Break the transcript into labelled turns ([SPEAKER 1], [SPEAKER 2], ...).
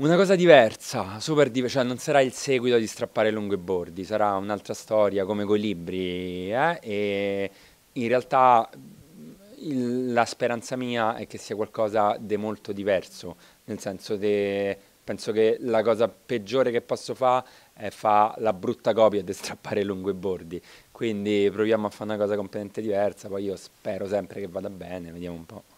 [SPEAKER 1] Una cosa diversa, super diversa, cioè non sarà il seguito di strappare lungo i bordi, sarà un'altra storia come coi libri eh? e in realtà il, la speranza mia è che sia qualcosa di molto diverso, nel senso che penso che la cosa peggiore che posso fare è fare la brutta copia di strappare lungo i bordi, quindi proviamo a fare una cosa completamente diversa, poi io spero sempre che vada
[SPEAKER 2] bene, vediamo un po'.